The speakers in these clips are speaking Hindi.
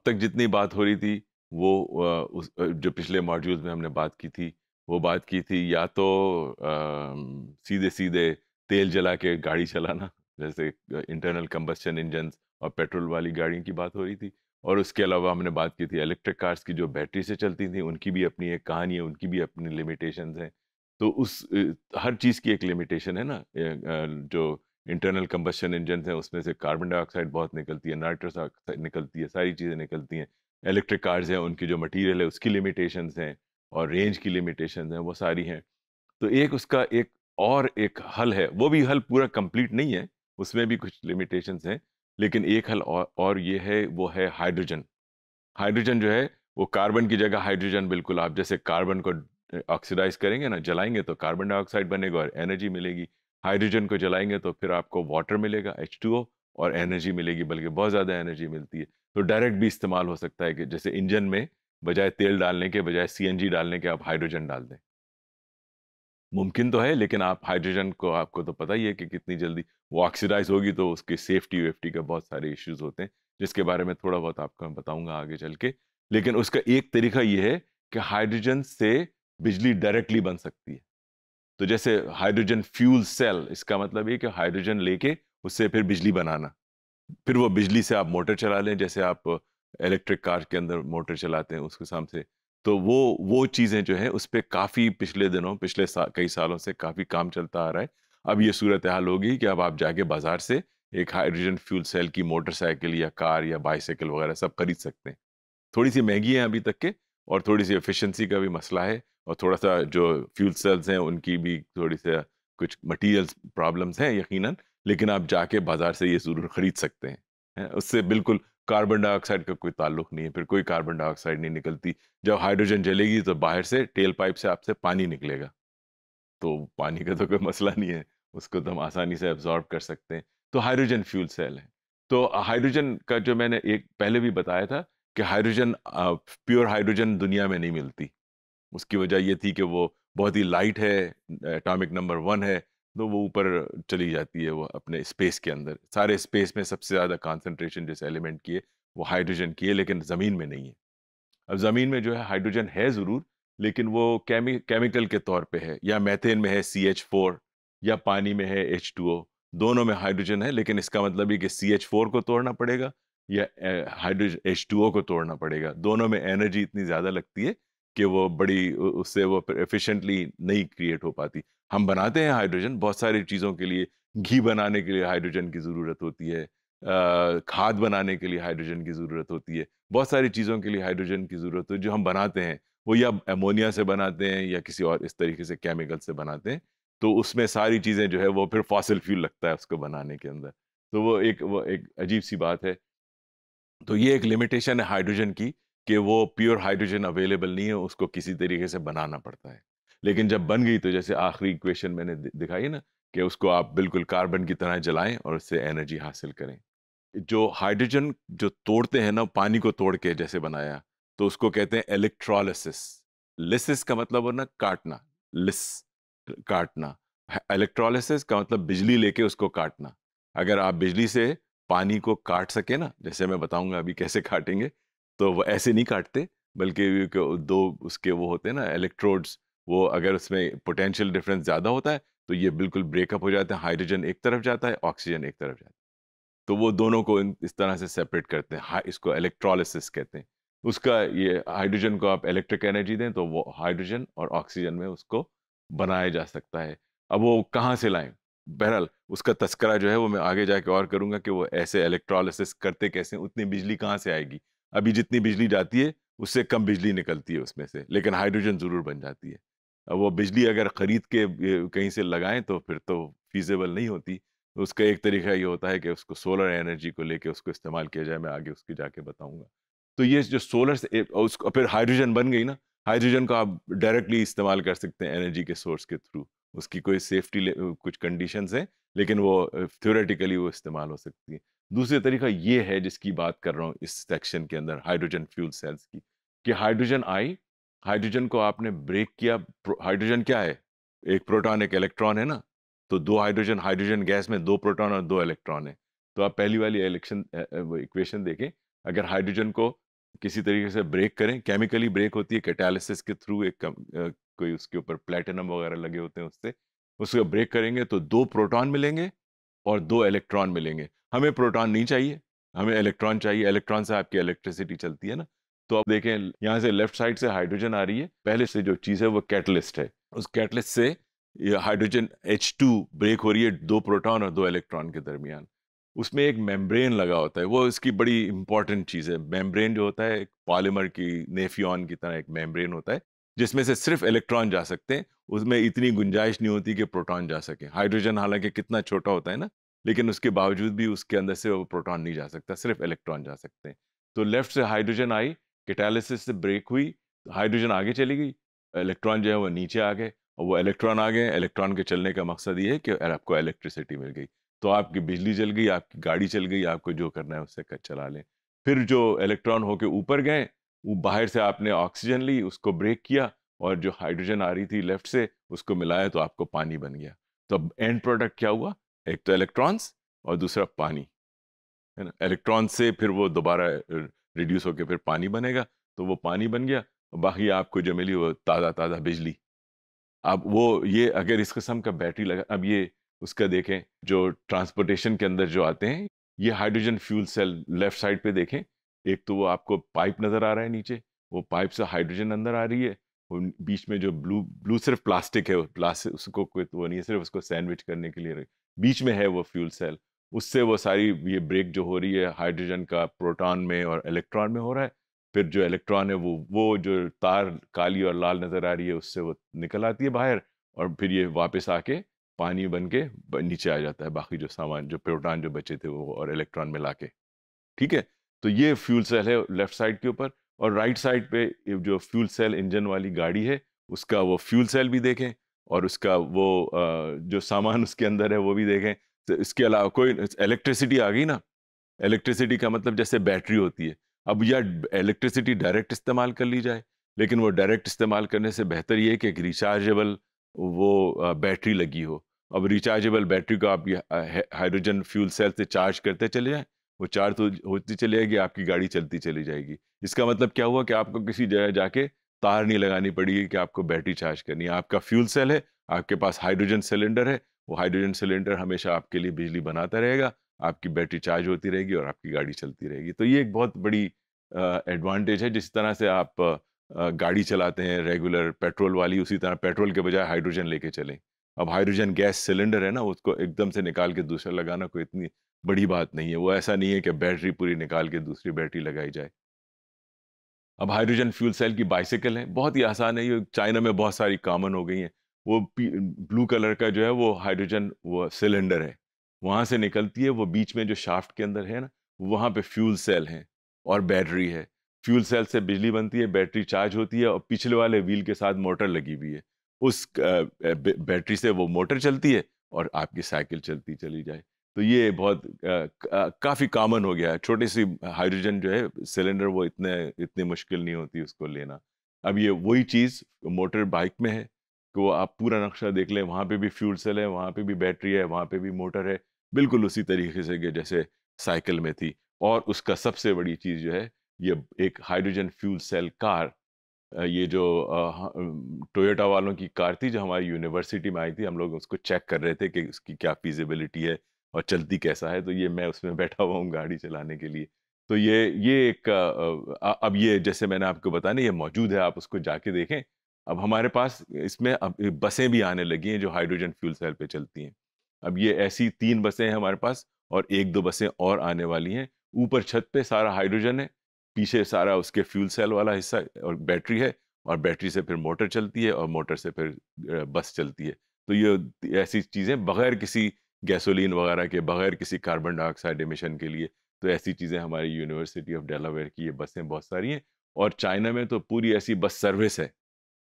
अब तक जितनी बात हो रही थी वो उस जो पिछले मॉड्यूल्स में हमने बात की थी वो बात की थी या तो सीधे सीधे तेल जला के गाड़ी चलाना जैसे इंटरनल कम्बस्टन इंजन और पेट्रोल वाली गाड़ियों की बात हो रही थी और उसके अलावा हमने बात की थी इलेक्ट्रिक कार्स की जो बैटरी से चलती थी उनकी भी अपनी एक कहानी है उनकी भी अपनी लिमिटेशंस हैं तो उस हर चीज़ की एक लिमिटेशन है ना जो इंटरनल कंबशन इंजन हैं उसमें से कार्बन डाइऑक्साइड बहुत निकलती है नाइट्रस ऑक्साइड निकलती है सारी चीज़ें निकलती हैं इलेक्ट्रिक कार्स हैं उनकी जो मटेरियल है उसकी लिमिटेशन हैं और रेंज की लिमिटेशन हैं वो सारी हैं तो एक उसका एक और एक हल है वो भी हल पूरा कंप्लीट नहीं है उसमें भी कुछ लिमिटेशंस हैं लेकिन एक हल और, और ये है वो है हाइड्रोजन हाइड्रोजन जो है वो कार्बन की जगह हाइड्रोजन बिल्कुल आप जैसे कार्बन को ऑक्सीडाइज करेंगे ना जलाएंगे तो कार्बन डाइऑक्साइड बनेगा और एनर्जी मिलेगी हाइड्रोजन को जलाएंगे तो फिर आपको वाटर मिलेगा एच और एनर्जी मिलेगी बल्कि बहुत ज़्यादा एनर्जी मिलती है तो डायरेक्ट भी इस्तेमाल हो सकता है कि जैसे इंजन में बजाय तेल डालने के बजाय सी डालने के आप हाइड्रोजन डाल दें मुमकिन तो है लेकिन आप हाइड्रोजन को आपको तो पता ही है कि कितनी जल्दी वो ऑक्सीडाइज होगी तो उसकी सेफ्टी वेफ्टी का बहुत सारे इश्यूज होते हैं जिसके बारे में थोड़ा बहुत आपको मैं बताऊंगा आगे चल के लेकिन उसका एक तरीका ये है कि हाइड्रोजन से बिजली डायरेक्टली बन सकती है तो जैसे हाइड्रोजन फ्यूल सेल इसका मतलब ये कि हाइड्रोजन लेके उससे फिर बिजली बनाना फिर वो बिजली से आप मोटर चला लें जैसे आप इलेक्ट्रिक कार के अंदर मोटर चलाते हैं उसके सामने तो वो वो चीज़ें जो है उस पर काफ़ी पिछले दिनों पिछले सा, कई सालों से काफ़ी काम चलता आ रहा है अब ये सूरत हाल होगी कि अब आप जाके बाज़ार से एक हाइड्रोजन फ्यूल सेल की मोटरसाइकिल या कार या बाईसाइकिल वगैरह सब खरीद सकते हैं थोड़ी सी महंगी है अभी तक के और थोड़ी सी एफिशिएंसी का भी मसला है और थोड़ा सा हाँ। जो फ्यूल सेल्स हैं उनकी भी थोड़ी से कुछ मटेरियल्स प्रॉब्लम्स हैं यकीनन लेकिन आप जाके बाज़ार से ये ज़रूर ख़रीद सकते हैं है? उससे बिल्कुल कार्बन डाइऑक्साइड का कोई ताल्लुक नहीं है फिर कोई कार्बन डाइऑक्साइड नहीं निकलती जब हाइड्रोजन जलेगी तो बाहर से टेल पाइप से आपसे पानी निकलेगा तो पानी का तो कोई मसला नहीं है उसको तो हम आसानी से एब्जॉर्ब कर सकते हैं तो हाइड्रोजन फ्यूल सेल है तो हाइड्रोजन का जो मैंने एक पहले भी बताया था कि हाइड्रोजन प्योर हाइड्रोजन दुनिया में नहीं मिलती उसकी वजह ये थी कि वो बहुत ही लाइट है एटॉमिक नंबर वन है तो वो ऊपर चली जाती है वो अपने स्पेस के अंदर सारे स्पेस में सबसे ज़्यादा कॉन्सेंट्रेशन जिस एलिमेंट की है वो हाइड्रोजन की है लेकिन ज़मीन में नहीं है अब ज़मीन में जो है हाइड्रोजन है ज़रूर लेकिन वो केमि केमिकल के तौर पे है या मैथेन में है सी एच फोर या पानी में है एच टू ओ दोनों में हाइड्रोजन है लेकिन इसका मतलब ये कि सी एच फोर को तोड़ना पड़ेगा या हाइड्रोजन एच को तोड़ना पड़ेगा दोनों में एनर्जी इतनी ज़्यादा लगती है कि वो बड़ी उससे वो एफिशिएंटली नहीं क्रिएट हो पाती हम बनाते हैं हाइड्रोजन बहुत सारी चीज़ों के लिए घी बनाने के लिए हाइड्रोजन की ज़रूरत होती है खाद बनाने के लिए हाइड्रोजन की ज़रूरत होती है बहुत सारी चीज़ों के लिए हाइड्रोजन की ज़रूरत होती है जो हम बनाते हैं वो या एमोनिया से बनाते हैं या किसी और इस तरीके से केमिकल से बनाते हैं तो उसमें सारी चीज़ें जो है वो फिर फॉसिल फ्यूल लगता है उसको बनाने के अंदर तो वो एक वो एक अजीब सी बात है तो ये एक लिमिटेशन है हाइड्रोजन की कि वो प्योर हाइड्रोजन अवेलेबल नहीं है उसको किसी तरीके से बनाना पड़ता है लेकिन जब बन गई तो जैसे आखिरी इक्वेशन मैंने दिखाई ना कि उसको आप बिल्कुल कार्बन की तरह जलाएं और उससे एनर्जी हासिल करें जो हाइड्रोजन जो तोड़ते हैं ना पानी को तोड़ के जैसे बनाया तो उसको कहते हैं इलेक्ट्रोलिसिस लिसिस का मतलब हो ना काटना लिस काटना इलेक्ट्रोलिसिस का मतलब बिजली लेके उसको काटना अगर आप बिजली से पानी को काट सके ना जैसे मैं बताऊंगा अभी कैसे काटेंगे तो वो ऐसे नहीं काटते बल्कि दो उसके वो होते हैं ना इलेक्ट्रोड्स वो अगर उसमें पोटेंशियल डिफरेंस ज़्यादा होता है तो ये बिल्कुल ब्रेकअप हो जाता है हाइड्रोजन एक तरफ जाता है ऑक्सीजन एक तरफ जाता है तो वो दोनों को इस तरह से सेपरेट करते हैं इसको इलेक्ट्रोलिसिस कहते हैं उसका ये हाइड्रोजन को आप इलेक्ट्रिक एनर्जी दें तो वो हाइड्रोजन और ऑक्सीजन में उसको बनाया जा सकता है अब वो कहाँ से लाएँ बहरहाल उसका तस्करा जो है वो मैं आगे जाके और करूँगा कि वो ऐसे इलेक्ट्रोलिसिस करते कैसे उतनी बिजली कहाँ से आएगी अभी जितनी बिजली जाती है उससे कम बिजली निकलती है उसमें से लेकिन हाइड्रोजन ज़रूर बन जाती है अब वो बिजली अगर ख़रीद के कहीं से लगाएं तो फिर तो फीजेबल नहीं होती उसका एक तरीका ये होता है कि उसको सोलर एनर्जी को लेके उसको इस्तेमाल किया जाए मैं आगे उसके जाके बताऊँगा तो ये जो सोलर से उसको फिर हाइड्रोजन बन गई ना हाइड्रोजन को आप डायरेक्टली इस्तेमाल कर सकते हैं एनर्जी के सोर्स के थ्रू उसकी कोई सेफ्टी कुछ कंडीशन है लेकिन वो थ्योरेटिकली वो इस्तेमाल हो सकती है दूसरा तरीका ये है जिसकी बात कर रहा हूँ इस सेक्शन के अंदर हाइड्रोजन फ्यूल सेल्स की कि हाइड्रोजन आई हाइड्रोजन को आपने ब्रेक किया हाइड्रोजन क्या है एक प्रोटॉन एक इलेक्ट्रॉन है ना तो दो हाइड्रोजन हाइड्रोजन गैस में दो प्रोटॉन और दो इलेक्ट्रॉन है तो आप पहली वाली इलेक्शन इक्वेशन देखें अगर हाइड्रोजन को किसी तरीके से ब्रेक करें केमिकली ब्रेक होती है कैटालिसिस के थ्रू एक कम, आ, कोई उसके ऊपर प्लेटिनम वगैरह लगे होते हैं उससे उसको ब्रेक करेंगे तो दो प्रोटॉन मिलेंगे और दो इलेक्ट्रॉन मिलेंगे हमें प्रोटॉन नहीं चाहिए हमें इलेक्ट्रॉन चाहिए इलेक्ट्रॉन से आपकी इलेक्ट्रिसिटी चलती है ना तो आप देखें यहाँ से लेफ्ट साइड से हाइड्रोजन आ रही है पहले से जो चीज़ है वो कैटलिस्ट है उस कैटलिस्ट से हाइड्रोजन H2 ब्रेक हो रही है दो प्रोटॉन और दो इलेक्ट्रॉन के दरमियान उसमें एक मेम्ब्रेन लगा होता है वो इसकी बड़ी इंपॉर्टेंट चीज़ है मेम्ब्रेन जो होता है एक पॉलीमर की नेफियॉन की तरह एक मेम्ब्रेन होता है जिसमें से सिर्फ इलेक्ट्रॉन जा सकते हैं उसमें इतनी गुंजाइश नहीं होती कि प्रोटॉन जा सके हाइड्रोजन हालांकि कितना छोटा होता है ना लेकिन उसके बावजूद भी उसके अंदर से वो प्रोटॉन नहीं जा सकता सिर्फ इलेक्ट्रॉन जा सकते हैं तो लेफ्ट से हाइड्रोजन आई कैटालिसिस से ब्रेक हुई हाइड्रोजन आगे चली गई इलेक्ट्रॉन जो है वो नीचे आ गए और वो इलेक्ट्रॉन आ गए इलेक्ट्रॉन के चलने का मकसद ये है कि आपको इलेक्ट्रिसिटी मिल गई तो आपकी बिजली जल गई आपकी गाड़ी चल गई आपको जो करना है उससे चला लें फिर जो इलेक्ट्रॉन होके ऊपर गए वो बाहर से आपने ऑक्सीजन ली उसको ब्रेक किया और जो हाइड्रोजन आ रही थी लेफ्ट से उसको मिलाया तो आपको पानी बन गया तो अब एंड प्रोडक्ट क्या हुआ एक तो इलेक्ट्रॉन्स और दूसरा पानी है ना इलेक्ट्रॉन से फिर वो दोबारा रिड्यूस होकर फिर पानी बनेगा तो वो पानी बन गया बाकी आपको जो मिली वो ताज़ा ताज़ा बिजली अब वो ये अगर इस किस्म का बैटरी लगा अब ये उसका देखें जो ट्रांसपोर्टेशन के अंदर जो आते हैं ये hydrogen fuel cell left side पे देखें एक तो वो आपको पाइप नज़र आ रहा है नीचे वो पाइप से हाइड्रोजन अंदर आ रही है वो बीच में जो ब्लू ब्लू सिर्फ प्लास्टिक है प्लास्टिक उसको कोई तो वो नहीं है सिर्फ उसको सैंडविच करने के लिए बीच में है वो फ्यूल सेल उससे वो सारी ये ब्रेक जो हो रही है हाइड्रोजन का प्रोटॉन में और इलेक्ट्रॉन में हो रहा है फिर जो इलेक्ट्रॉन है वो वो जो तार काली और लाल नज़र आ रही है उससे वो निकल आती है बाहर और फिर ये वापस आके पानी बन के नीचे आ जाता है बाकी जो सामान जो प्रोटॉन जो बचे थे वो और इलेक्ट्रॉन में ला के ठीक है तो ये फ्यूल सेल है लेफ्ट साइड के ऊपर और राइट साइड पे जो फ्यूल सेल इंजन वाली गाड़ी है उसका वो फ्यूल सेल भी देखें और उसका वो जो सामान उसके अंदर है वो भी देखें तो इसके अलावा कोई इलेक्ट्रिसिटी आ गई ना इलेक्ट्रिसिटी का मतलब जैसे बैटरी होती है अब या इलेक्ट्रिसिटी डायरेक्ट इस्तेमाल कर ली जाए लेकिन वो डायरेक्ट इस्तेमाल करने से बेहतर ये कि एक रिचार्जेबल वो बैटरी लगी हो अब रिचार्जेबल बैटरी को आप हाइड्रोजन फ्यूल सेल से चार्ज करते चले जाएँ वो चार्ज तो होती चली जाएगी आपकी गाड़ी चलती चली जाएगी इसका मतलब क्या हुआ कि आपको किसी जगह जाके तार नहीं लगानी पड़ेगी कि आपको बैटरी चार्ज करनी है आपका फ्यूल सेल है आपके पास हाइड्रोजन सिलेंडर है वो हाइड्रोजन सिलेंडर हमेशा आपके लिए बिजली बनाता रहेगा आपकी बैटरी चार्ज होती रहेगी और आपकी गाड़ी चलती रहेगी तो ये एक बहुत बड़ी एडवांटेज है जिस तरह से आप गाड़ी चलाते हैं रेगुलर पेट्रोल वाली उसी तरह पेट्रोल के बजाय हाइड्रोजन लेके चलें अब हाइड्रोजन गैस सिलेंडर है ना उसको एकदम से निकाल के दूसरा लगाना कोई इतनी बड़ी बात नहीं है वो ऐसा नहीं है कि बैटरी पूरी निकाल के दूसरी बैटरी लगाई जाए अब हाइड्रोजन फ्यूल सेल की बाइसिकल है बहुत ही आसान है ये चाइना में बहुत सारी कॉमन हो गई हैं वो ब्लू कलर का जो है वो हाइड्रोजन वो सिलेंडर है वहाँ से निकलती है वो बीच में जो शाफ्ट के अंदर है ना वहाँ पे फ्यूल सेल है और बैटरी है फ्यूल सेल से बिजली बनती है बैटरी चार्ज होती है और पिछले वाले व्हील के साथ मोटर लगी हुई है उस बैटरी से वो मोटर चलती है और आपकी साइकिल चलती चली जाए तो ये बहुत काफ़ी कॉमन हो गया है छोटी सी हाइड्रोजन जो है सिलेंडर वो इतने इतनी मुश्किल नहीं होती उसको लेना अब ये वही चीज़ मोटर बाइक में है कि वो तो आप पूरा नक्शा देख लें वहाँ पे भी फ्यूल सेल है वहाँ पे भी बैटरी है वहाँ पे भी मोटर है बिल्कुल उसी तरीके से जैसे साइकिल में थी और उसका सबसे बड़ी चीज़ जो है ये एक हाइड्रोजन फ्यूल सेल कार ये जो टोयोटा वालों की कार थी जो हमारी यूनिवर्सिटी में आई थी हम लोग उसको चेक कर रहे थे कि उसकी क्या फिजिबिलिटी है और चलती कैसा है तो ये मैं उसमें बैठा हुआ हूँ गाड़ी चलाने के लिए तो ये ये एक अब ये जैसे मैंने आपको बताया ये मौजूद है आप उसको जाके देखें अब हमारे पास इसमें अब बसें भी आने लगी हैं जो हाइड्रोजन फ्यूल सेल पे चलती हैं अब ये ऐसी तीन बसें हैं हमारे पास और एक दो बसें और आने वाली हैं ऊपर छत पे सारा हाइड्रोजन है पीछे सारा उसके फ्यूल सेल वाला हिस्सा और बैटरी है और बैटरी से फिर मोटर चलती है और मोटर से फिर बस चलती है तो ये ऐसी चीज़ें बगैर किसी गैसोलीन वगैरह के बगैर किसी कार्बन डाइऑक्साइड एमिशन के लिए तो ऐसी चीज़ें हमारी यूनिवर्सिटी ऑफ डेलावेयर की ये बसें बहुत सारी हैं और चाइना में तो पूरी ऐसी बस सर्विस है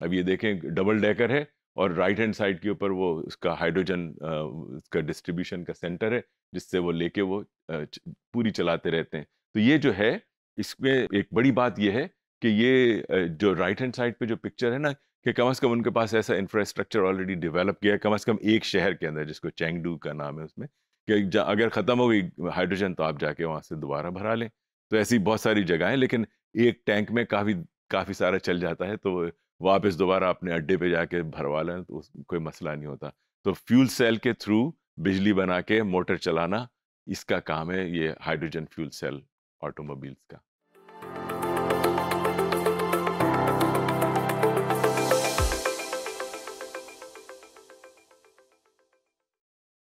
अब ये देखें डबल डेकर है और राइट हैंड साइड के ऊपर वो उसका हाइड्रोजन उसका डिस्ट्रीब्यूशन का सेंटर है जिससे वो लेके वो पूरी चलाते रहते हैं तो ये जो है इसमें एक बड़ी बात यह है कि ये जो राइट हैंड साइड पे जो पिक्चर है ना कि कम अज़ कम उनके पास ऐसा इंफ्रास्ट्रक्चर ऑलरेडी डेवलप किया है कम अज़ कम एक शहर के अंदर जिसको चेंगडू का नाम है उसमें कि अगर ख़त्म हो गई हाइड्रोजन तो आप जाके वहाँ से दोबारा भरा लें तो ऐसी बहुत सारी जगह हैं लेकिन एक टैंक में काफ़ी काफ़ी सारा चल जाता है तो वापस दोबारा अपने अड्डे पे जाके भरवा लें तो कोई मसला नहीं होता तो फ्यूल सेल के थ्रू बिजली बना के मोटर चलाना इसका काम है ये हाइड्रोजन फ्यूल सेल ऑटोमोबाइल्स का